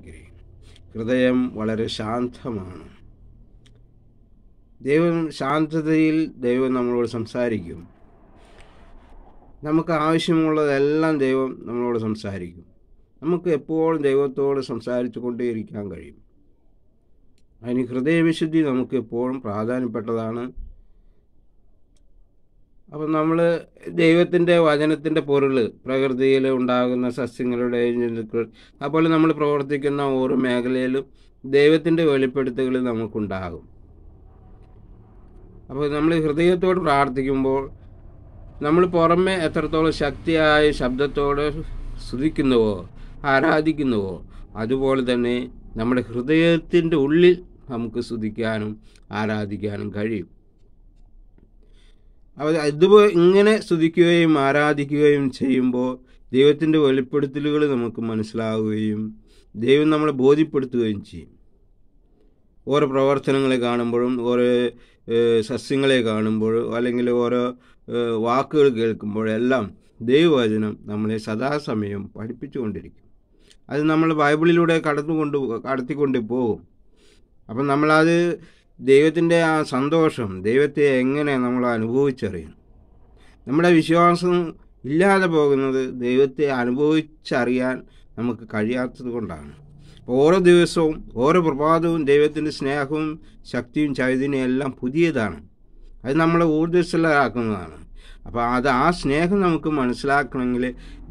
കാട്ടുകരി ഹൃദയം വളരെ ശാന്തമാണ് ദൈവം ശാന്തതയിൽ ദൈവം നമ്മളോട് സംസാരിക്കും നമുക്ക് ആവശ്യമുള്ളതെല്ലാം ദൈവം നമ്മളോട് സംസാരിക്കും നമുക്ക് എപ്പോഴും ദൈവത്തോട് സംസാരിച്ചു കൊണ്ടേയിരിക്കാൻ കഴിയും അതിന് ഹൃദയവിശുദ്ധി നമുക്ക് എപ്പോഴും പ്രാധാന്യപ്പെട്ടതാണ് അപ്പം നമ്മൾ ദൈവത്തിൻ്റെ വചനത്തിൻ്റെ പൊരുൾ പ്രകൃതിയിൽ ഉണ്ടാകുന്ന സസ്യങ്ങളുടെ അതുപോലെ നമ്മൾ പ്രവർത്തിക്കുന്ന ഓരോ മേഖലയിലും ദൈവത്തിൻ്റെ വെളിപ്പെടുത്തുകൾ നമുക്കുണ്ടാകും അപ്പോൾ നമ്മൾ ഹൃദയത്തോട് പ്രാർത്ഥിക്കുമ്പോൾ നമ്മൾ പുറമെ എത്രത്തോളം ശക്തിയായ ശബ്ദത്തോടെ സ്തുതിക്കുന്നുവോ ആരാധിക്കുന്നുവോ അതുപോലെ തന്നെ നമ്മുടെ ഹൃദയത്തിൻ്റെ ഉള്ളിൽ നമുക്ക് സ്തുതിക്കാനും ആരാധിക്കാനും കഴിയും അവർ അതുപോലെ ഇങ്ങനെ സ്തുതിക്കുകയും ആരാധിക്കുകയും ചെയ്യുമ്പോൾ ദൈവത്തിൻ്റെ വെളിപ്പെടുത്തലുകൾ നമുക്ക് മനസ്സിലാവുകയും ദൈവം നമ്മളെ ബോധ്യപ്പെടുത്തുകയും ചെയ്യും ഓരോ പ്രവർത്തനങ്ങളെ കാണുമ്പോഴും ഓരോ സസ്യങ്ങളെ കാണുമ്പോഴും അല്ലെങ്കിൽ ഓരോ വാക്കുകൾ കേൾക്കുമ്പോഴെല്ലാം ദൈവവചനം നമ്മളെ സദാസമയം പഠിപ്പിച്ചുകൊണ്ടിരിക്കും അത് നമ്മൾ ബൈബിളിലൂടെ കടന്നുകൊണ്ട് കടത്തിക്കൊണ്ട് പോകും അപ്പം നമ്മളത് ദൈവത്തിൻ്റെ ആ സന്തോഷം ദൈവത്തെ എങ്ങനെ നമ്മൾ അനുഭവിച്ചറിയണം നമ്മുടെ വിശ്വാസം ഇല്ലാതെ പോകുന്നത് ദൈവത്തെ അനുഭവിച്ചറിയാൻ നമുക്ക് കഴിയാത്തത് കൊണ്ടാണ് ഓരോ ദിവസവും ഓരോ പ്രഭാതവും ദൈവത്തിൻ്റെ സ്നേഹവും ശക്തിയും ചൈതന്യം എല്ലാം പുതിയതാണ് അത് നമ്മളെ ഊർജ്ജസ്വലരാക്കുന്നതാണ് അപ്പോൾ അത് ആ സ്നേഹം നമുക്ക് മനസ്സിലാക്കണമെങ്കിൽ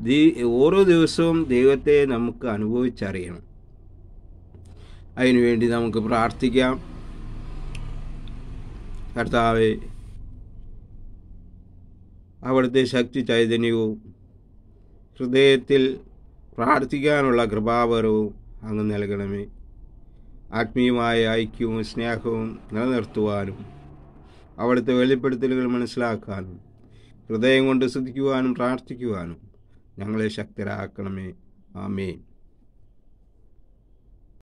ദീ ഓരോ ദിവസവും ദൈവത്തെ നമുക്ക് അനുഭവിച്ചറിയണം അതിനുവേണ്ടി നമുക്ക് പ്രാർത്ഥിക്കാം കർത്താവെ അവിടുത്തെ ശക്തി ചൈതന്യവും ഹൃദയത്തിൽ പ്രാർത്ഥിക്കാനുള്ള കൃപാപരവും അങ്ങ് നൽകണമേ ആത്മീയമായ ഐക്യവും സ്നേഹവും നിലനിർത്തുവാനും അവിടുത്തെ വെളിപ്പെടുത്തലുകൾ മനസ്സിലാക്കാനും ഹൃദയം കൊണ്ട് ശ്രദ്ധിക്കുവാനും പ്രാർത്ഥിക്കുവാനും ഞങ്ങളെ ശക്തരാക്കണമേ ആമേൻ